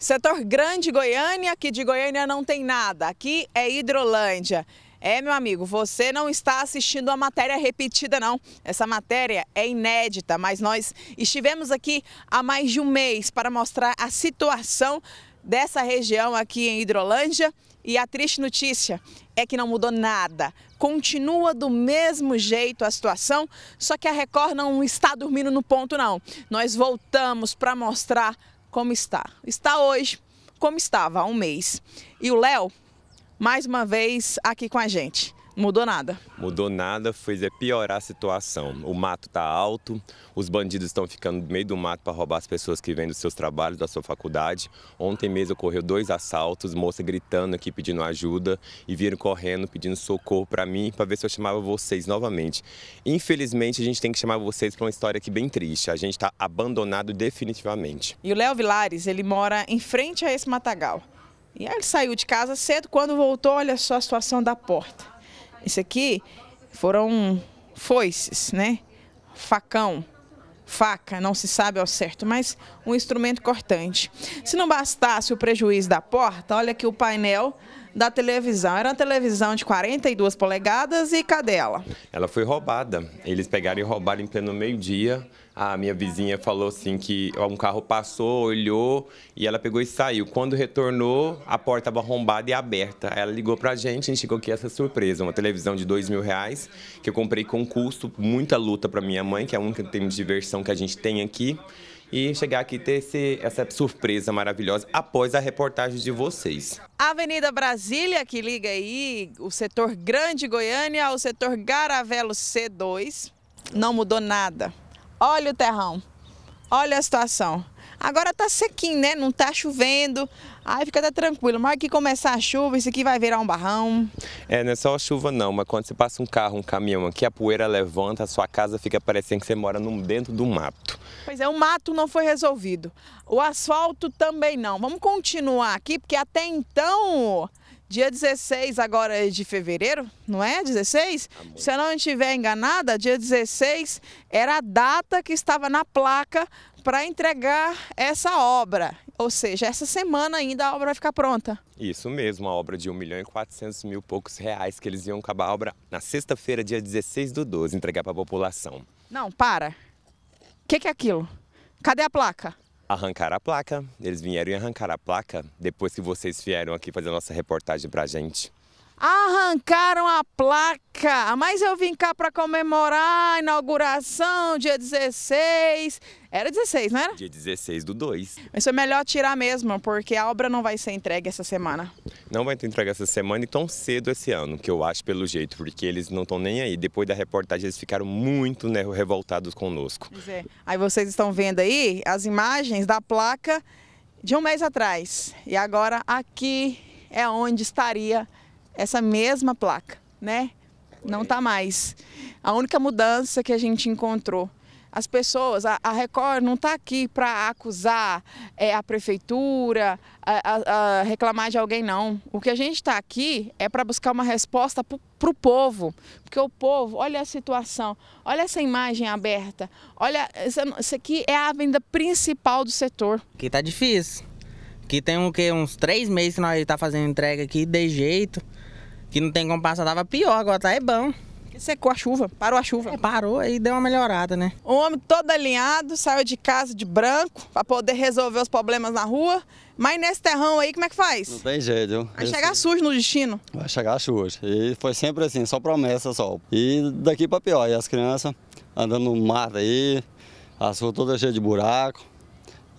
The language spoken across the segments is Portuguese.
Setor Grande Goiânia, aqui de Goiânia não tem nada, aqui é Hidrolândia. É, meu amigo, você não está assistindo a matéria repetida, não. Essa matéria é inédita, mas nós estivemos aqui há mais de um mês para mostrar a situação dessa região aqui em Hidrolândia. E a triste notícia é que não mudou nada. Continua do mesmo jeito a situação, só que a Record não está dormindo no ponto, não. Nós voltamos para mostrar como está. Está hoje como estava há um mês. E o Léo, mais uma vez, aqui com a gente. Mudou nada. Mudou nada, fez é piorar a situação. O mato está alto, os bandidos estão ficando no meio do mato para roubar as pessoas que vêm dos seus trabalhos, da sua faculdade. Ontem mesmo ocorreu dois assaltos, moça gritando aqui pedindo ajuda e viram correndo pedindo socorro para mim para ver se eu chamava vocês novamente. Infelizmente, a gente tem que chamar vocês para uma história aqui bem triste. A gente está abandonado definitivamente. E o Léo Vilares, ele mora em frente a esse matagal. E aí ele saiu de casa cedo, quando voltou, olha só a situação da porta. Isso aqui foram foices, né? Facão, faca, não se sabe ao certo, mas um instrumento cortante. Se não bastasse o prejuízo da porta, olha aqui o painel da televisão. Era uma televisão de 42 polegadas e cadê ela? Ela foi roubada. Eles pegaram e roubaram em pleno meio-dia. A minha vizinha falou assim que um carro passou, olhou e ela pegou e saiu. Quando retornou, a porta estava arrombada e aberta. Ela ligou para a gente, e chegou aqui essa surpresa. Uma televisão de dois mil reais que eu comprei com custo, muita luta para minha mãe, que é a única que tem de diversão que a gente tem aqui e chegar aqui ter esse, essa surpresa maravilhosa após a reportagem de vocês. A Avenida Brasília, que liga aí o setor Grande Goiânia ao setor Garavelo C2, não mudou nada. Olha o terrão, olha a situação. Agora tá sequinho, né? Não tá chovendo, aí fica até tranquilo. Mas que começar a chuva, isso aqui vai virar um barrão. É, não é só a chuva não, mas quando você passa um carro, um caminhão aqui, a poeira levanta, a sua casa fica parecendo que você mora dentro do mato. Pois é, o mato não foi resolvido. O asfalto também não. Vamos continuar aqui, porque até então Dia 16 agora é de fevereiro, não é? 16? Amor. Tá Se eu não estiver enganada, dia 16 era a data que estava na placa para entregar essa obra. Ou seja, essa semana ainda a obra vai ficar pronta. Isso mesmo, a obra de 1 milhão e 400 mil poucos reais que eles iam acabar a obra na sexta-feira, dia 16 do 12, entregar para a população. Não, para. O que, que é aquilo? Cadê a placa? Arrancar a placa. Eles vieram e arrancar a placa depois que vocês vieram aqui fazer a nossa reportagem para gente arrancaram a placa. Mas eu vim cá para comemorar a inauguração, dia 16. Era 16, não era? Dia 16 do 2. Mas foi melhor tirar mesmo, porque a obra não vai ser entregue essa semana. Não vai ter entregue essa semana e tão cedo esse ano, que eu acho pelo jeito, porque eles não estão nem aí. Depois da reportagem, eles ficaram muito né, revoltados conosco. É. Aí vocês estão vendo aí as imagens da placa de um mês atrás. E agora aqui é onde estaria essa mesma placa, né? Não tá mais. A única mudança que a gente encontrou as pessoas, a, Record não está aqui para acusar é, a prefeitura, a, a, a, reclamar de alguém, não. O que a gente está aqui é para buscar uma resposta para o povo. Porque o povo, olha a situação, olha essa imagem aberta, olha, isso aqui é a venda principal do setor. Aqui tá difícil. Aqui tem o quê? Uns três meses que nós tá fazendo entrega aqui de jeito que não tem como passar, tava pior, agora tá é bom. Secou a chuva, parou a chuva. É, parou e deu uma melhorada, né? o homem todo alinhado, saiu de casa de branco para poder resolver os problemas na rua. Mas nesse terrão aí, como é que faz? Não tem jeito. Vai Esse... chegar sujo no destino. Vai chegar sujo. E foi sempre assim, só promessa só. E daqui para pior. E as crianças andando no mato aí, as ruas todas cheias de buraco.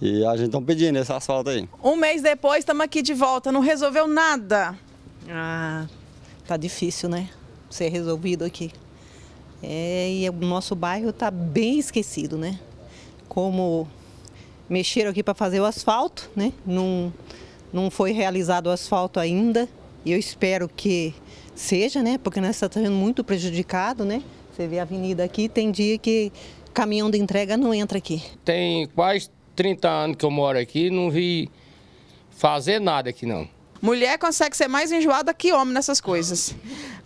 E a gente está pedindo esse asfalto aí. Um mês depois, estamos aqui de volta. Não resolveu nada. Ah, Tá difícil, né? Ser resolvido aqui. É, e o nosso bairro tá bem esquecido, né? Como mexeram aqui para fazer o asfalto, né? Não, não foi realizado o asfalto ainda. E eu espero que seja, né? Porque nós estamos tá sendo muito prejudicados, né? Você vê a avenida aqui, tem dia que caminhão de entrega não entra aqui. Tem quase 30 anos que eu moro aqui, não vi fazer nada aqui não. Mulher consegue ser mais enjoada que homem nessas coisas.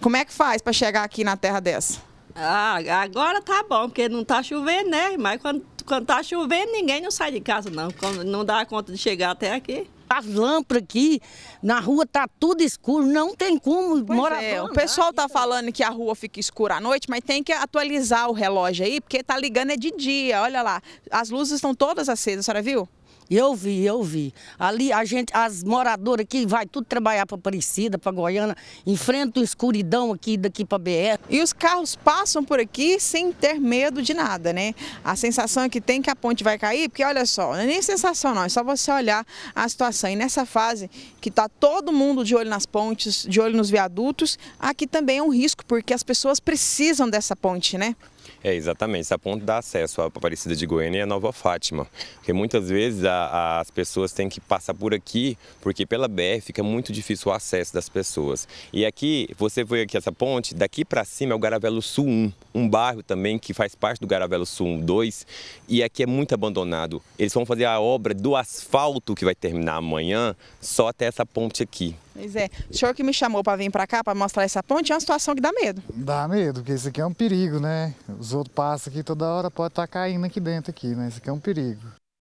Como é que faz para chegar aqui na terra dessa? Ah, agora tá bom, porque não tá chovendo, né? Mas quando, quando tá chovendo, ninguém não sai de casa, não. Não dá conta de chegar até aqui. As lâmpadas aqui, na rua tá tudo escuro, não tem como morar. É, o pessoal tá falando que a rua fica escura à noite, mas tem que atualizar o relógio aí, porque tá ligando é de dia, olha lá. As luzes estão todas acesas, a senhora viu? Eu vi, eu vi. Ali a gente, as moradoras aqui vai tudo trabalhar para Aparecida, para Goiânia, enfrentam escuridão aqui daqui para BR. E os carros passam por aqui sem ter medo de nada, né? A sensação é que tem que a ponte vai cair, porque olha só, não é nem sensação não, é só você olhar a situação. E nessa fase que está todo mundo de olho nas pontes, de olho nos viadutos, aqui também é um risco, porque as pessoas precisam dessa ponte, né? É, exatamente. Essa ponte dá acesso à Aparecida de Goiânia e à Nova Fátima. Porque muitas vezes a a, as pessoas têm que passar por aqui, porque pela BR fica muito difícil o acesso das pessoas. E aqui, você vê aqui essa ponte, daqui para cima é o Garavelo Sul 1, um bairro também que faz parte do Garavelo Sul 1, 2, e aqui é muito abandonado. Eles vão fazer a obra do asfalto que vai terminar amanhã, só até essa ponte aqui. Pois é. O senhor que me chamou para vir para cá, para mostrar essa ponte, é uma situação que dá medo. Dá medo, porque isso aqui é um perigo, né? Os outros passam aqui toda hora, pode estar tá caindo aqui dentro aqui, né? Isso aqui é um perigo.